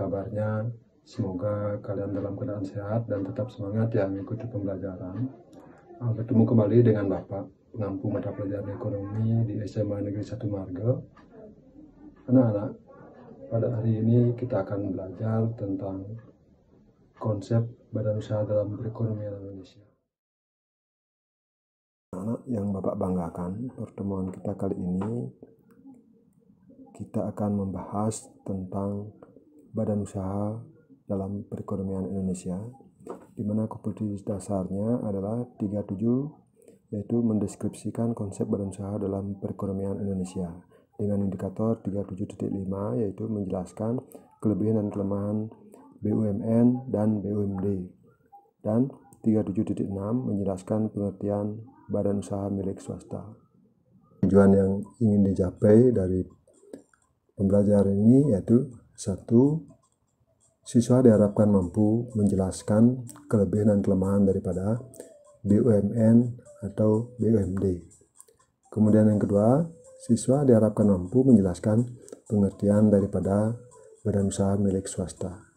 kabarnya? Semoga kalian dalam keadaan sehat dan tetap semangat yang mengikuti pembelajaran. Ah, bertemu kembali dengan Bapak, pengampu mata pelajaran ekonomi di SMA Negeri 1 Marga. Anak-anak, pada hari ini kita akan belajar tentang konsep badan usaha dalam ekonomi Indonesia. anak Anak yang Bapak banggakan, pertemuan kita kali ini kita akan membahas tentang badan usaha dalam perekonomian Indonesia, di mana kompetensi dasarnya adalah 37, yaitu mendeskripsikan konsep badan usaha dalam perekonomian Indonesia dengan indikator 37.5 yaitu menjelaskan kelebihan dan kelemahan BUMN dan BUMD dan 37.6 menjelaskan pengertian badan usaha milik swasta. Tujuan yang ingin dicapai dari pembelajaran ini yaitu satu, siswa diharapkan mampu menjelaskan kelebihan dan kelemahan daripada BUMN atau BUMD. Kemudian yang kedua, siswa diharapkan mampu menjelaskan pengertian daripada badan usaha milik swasta.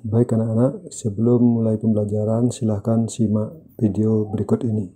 Baik anak-anak, sebelum mulai pembelajaran silahkan simak video berikut ini.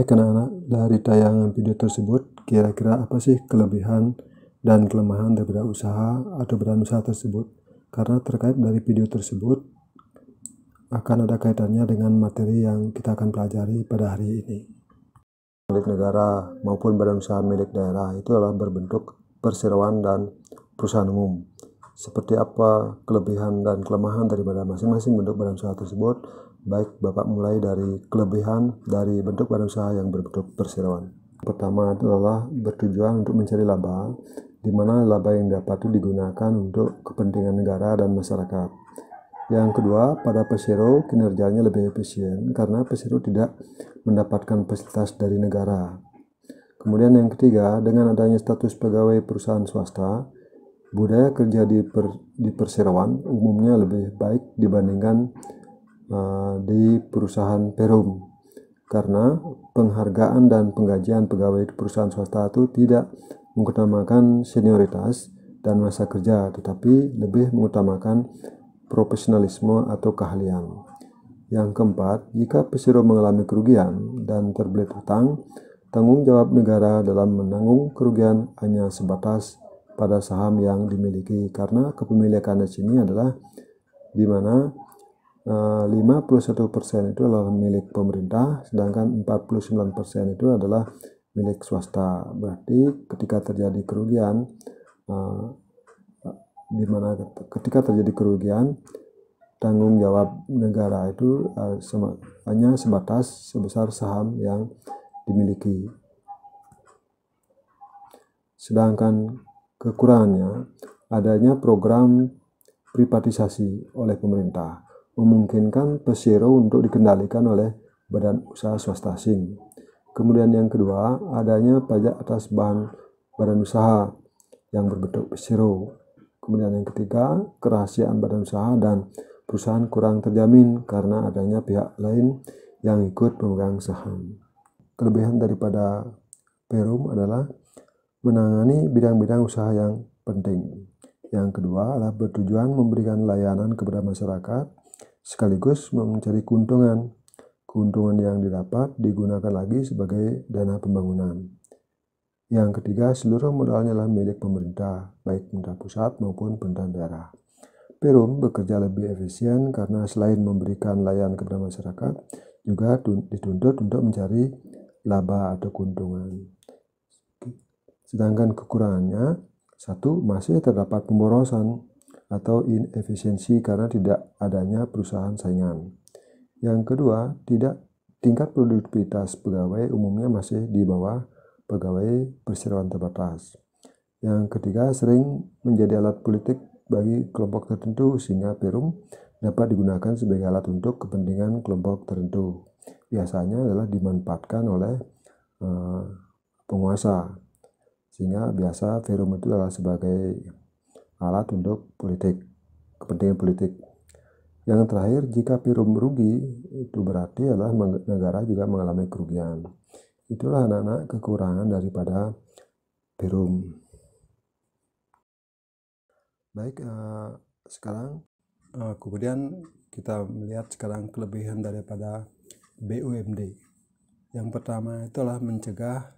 Baik anak-anak, dari tayangan video tersebut, kira-kira apa sih kelebihan dan kelemahan dari bidang usaha atau bidang usaha tersebut? Karena terkait dari video tersebut, akan ada kaitannya dengan materi yang kita akan pelajari pada hari ini. Milik negara maupun badan usaha milik daerah itu adalah berbentuk perseroan dan perusahaan umum seperti apa kelebihan dan kelemahan daripada masing-masing bentuk badan usaha tersebut. Baik Bapak mulai dari kelebihan dari bentuk badan usaha yang berbentuk perseroan. Pertama adalah bertujuan untuk mencari laba, di mana laba yang dapat itu digunakan untuk kepentingan negara dan masyarakat. Yang kedua, pada pesero kinerjanya lebih efisien karena pesero tidak mendapatkan fasilitas dari negara. Kemudian yang ketiga, dengan adanya status pegawai perusahaan swasta, budaya kerja di per, di perseroan umumnya lebih baik dibandingkan uh, di perusahaan perum karena penghargaan dan penggajian pegawai di perusahaan swasta itu tidak mengutamakan senioritas dan masa kerja tetapi lebih mengutamakan profesionalisme atau keahlian. Yang keempat, jika pesiro mengalami kerugian dan terbelit hutang, tanggung jawab negara dalam menanggung kerugian hanya sebatas pada saham yang dimiliki karena kepemilikan di sini adalah di mana 51 eh, persen itu adalah milik pemerintah sedangkan 49% itu adalah milik swasta. Berarti ketika terjadi kerugian eh, di mana ketika terjadi kerugian tanggung jawab negara itu eh, hanya sebatas sebesar saham yang dimiliki. Sedangkan Kekurangannya, adanya program privatisasi oleh pemerintah memungkinkan pesiro untuk dikendalikan oleh badan usaha swasta asing. Kemudian yang kedua, adanya pajak atas bahan badan usaha yang berbentuk pesiro. Kemudian yang ketiga, kerahasiaan badan usaha dan perusahaan kurang terjamin karena adanya pihak lain yang ikut memegang saham. Kelebihan daripada Perum adalah menangani bidang-bidang usaha yang penting. Yang kedua adalah bertujuan memberikan layanan kepada masyarakat sekaligus mencari keuntungan. Keuntungan yang didapat digunakan lagi sebagai dana pembangunan. Yang ketiga, seluruh modalnya adalah milik pemerintah, baik pemerintah pusat maupun pemerintah daerah. Perum bekerja lebih efisien karena selain memberikan layanan kepada masyarakat, juga dituntut untuk mencari laba atau keuntungan. Sedangkan kekurangannya, satu, masih terdapat pemborosan atau inefisiensi karena tidak adanya perusahaan saingan. Yang kedua, tidak tingkat produktivitas pegawai umumnya masih di bawah pegawai perseroan terbatas. Yang ketiga, sering menjadi alat politik bagi kelompok tertentu sehingga perum dapat digunakan sebagai alat untuk kepentingan kelompok tertentu. Biasanya adalah dimanfaatkan oleh uh, penguasa. Sehingga biasa Verum itu adalah sebagai alat untuk politik, kepentingan politik. Yang terakhir, jika Verum rugi, itu berarti adalah negara juga mengalami kerugian. Itulah anak-anak kekurangan daripada Verum. Baik, uh, sekarang uh, kemudian kita melihat sekarang kelebihan daripada BUMD. Yang pertama itulah mencegah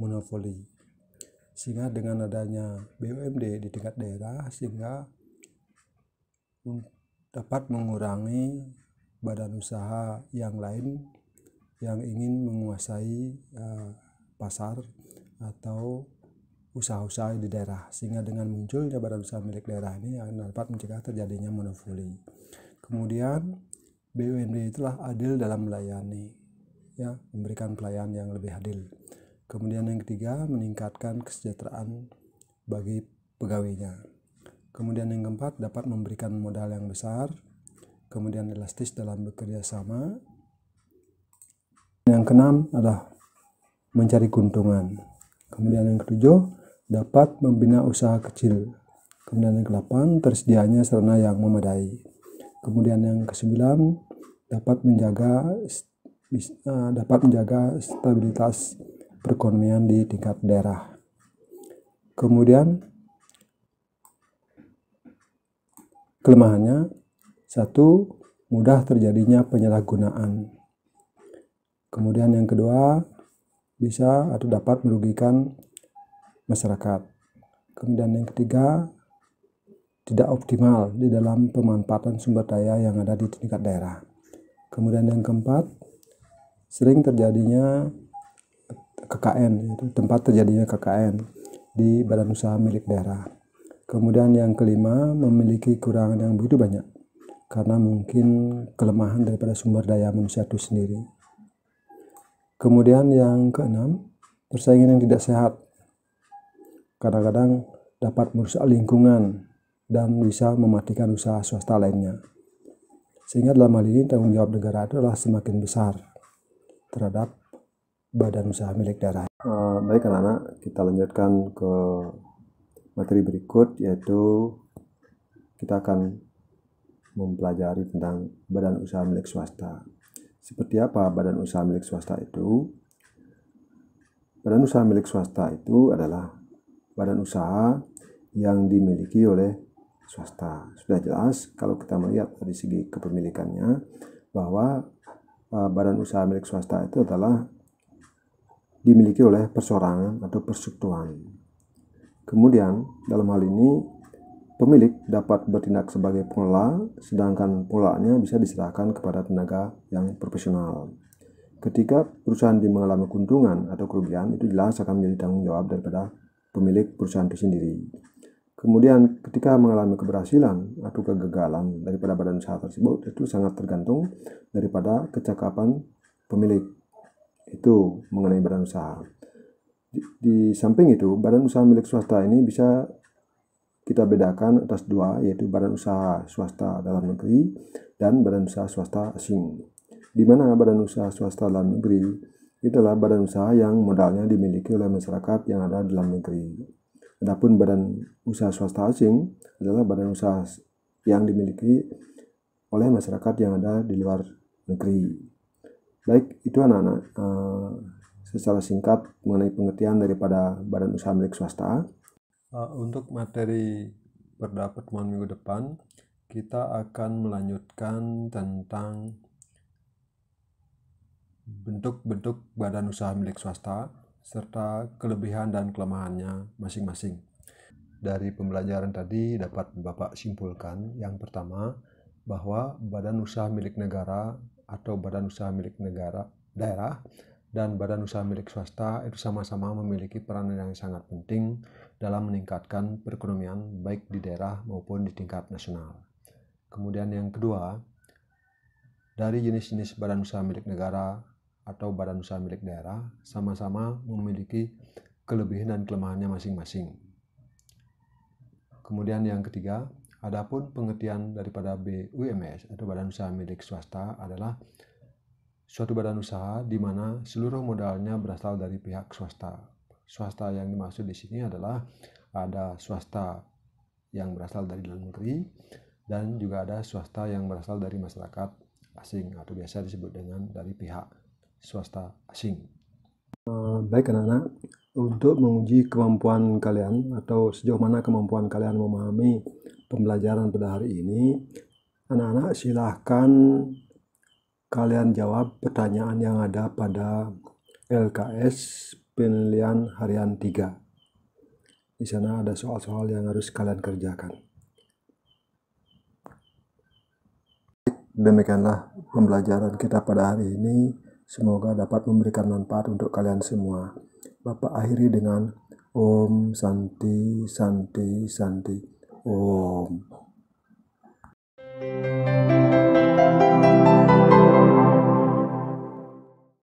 monopoli sehingga dengan adanya BUMD di tingkat daerah sehingga dapat mengurangi badan usaha yang lain yang ingin menguasai eh, pasar atau usaha-usaha di daerah sehingga dengan munculnya badan usaha milik daerah ini akan dapat mencegah terjadinya monopoli. Kemudian BUMD itulah adil dalam melayani ya memberikan pelayanan yang lebih adil. Kemudian yang ketiga, meningkatkan kesejahteraan bagi pegawainya. Kemudian yang keempat, dapat memberikan modal yang besar. Kemudian elastis dalam bekerja sama. Yang keenam adalah mencari keuntungan. Kemudian yang ketujuh, dapat membina usaha kecil. Kemudian yang kelapan tersedianya sarana yang memadai. Kemudian yang kesembilan, dapat menjaga eh, dapat menjaga stabilitas perekonomian di tingkat daerah. Kemudian kelemahannya satu mudah terjadinya penyalahgunaan. Kemudian yang kedua bisa atau dapat merugikan masyarakat. Kemudian yang ketiga tidak optimal di dalam pemanfaatan sumber daya yang ada di tingkat daerah. Kemudian yang keempat, sering terjadinya KKN yaitu tempat terjadinya KKN di badan usaha milik daerah. Kemudian yang kelima memiliki kekurangan yang begitu banyak karena mungkin kelemahan daripada sumber daya manusia itu sendiri. Kemudian yang keenam persaingan yang tidak sehat. Kadang-kadang dapat merusak lingkungan dan bisa mematikan usaha swasta lainnya. Sehingga dalam hal ini tanggung jawab negara adalah semakin besar terhadap badan usaha milik daerah. Uh, eh, baik anak-anak, kita lanjutkan ke materi berikut yaitu kita akan mempelajari tentang badan usaha milik swasta. Seperti apa badan usaha milik swasta itu? Badan usaha milik swasta itu adalah badan usaha yang dimiliki oleh swasta. Sudah jelas kalau kita melihat dari segi kepemilikannya bahwa eh, badan usaha milik swasta itu adalah dimiliki oleh persorangan atau persekutuan. Kemudian, dalam hal ini, pemilik dapat bertindak sebagai pengelola, sedangkan pengelolaannya bisa diserahkan kepada tenaga yang profesional. Ketika perusahaan mengalami keuntungan atau kerugian, itu jelas akan menjadi tanggung jawab daripada pemilik perusahaan itu sendiri. Kemudian ketika mengalami keberhasilan atau kegagalan daripada badan usaha tersebut itu sangat tergantung daripada kecakapan pemilik itu mengenai badan usaha. Di, di samping itu, badan usaha milik swasta ini bisa kita bedakan atas dua, yaitu badan usaha swasta dalam negeri dan badan usaha swasta asing. Di mana badan usaha swasta dalam negeri itulah badan usaha yang modalnya dimiliki oleh masyarakat yang ada dalam negeri. Adapun badan usaha swasta asing adalah badan usaha yang dimiliki oleh masyarakat yang ada di luar negeri. Baik, itu anak-anak eh, secara singkat mengenai pengertian daripada badan usaha milik swasta. Eh, untuk materi pada pertemuan minggu depan, kita akan melanjutkan tentang bentuk-bentuk badan usaha milik swasta serta kelebihan dan kelemahannya masing-masing. Dari pembelajaran tadi dapat Bapak simpulkan yang pertama bahwa badan usaha milik negara atau badan usaha milik negara daerah dan badan usaha milik swasta itu sama-sama memiliki peran yang sangat penting dalam meningkatkan perekonomian baik di daerah maupun di tingkat nasional. Kemudian yang kedua, dari jenis-jenis badan usaha milik negara atau badan usaha milik daerah sama-sama memiliki kelebihan dan kelemahannya masing-masing. Kemudian yang ketiga, Adapun pengertian daripada BUMS atau badan usaha milik swasta adalah suatu badan usaha di mana seluruh modalnya berasal dari pihak swasta. Swasta yang dimaksud di sini adalah ada swasta yang berasal dari dalam negeri dan juga ada swasta yang berasal dari masyarakat asing atau biasa disebut dengan dari pihak swasta asing. Eh, baik anak-anak untuk menguji kemampuan kalian atau sejauh mana kemampuan kalian memahami pembelajaran pada hari ini anak-anak silahkan kalian jawab pertanyaan yang ada pada LKS penilaian harian 3 di sana ada soal-soal yang harus kalian kerjakan demikianlah pembelajaran kita pada hari ini Semoga dapat memberikan manfaat untuk kalian semua. Bapak akhiri dengan Om Santi Santi Santi Om. thank you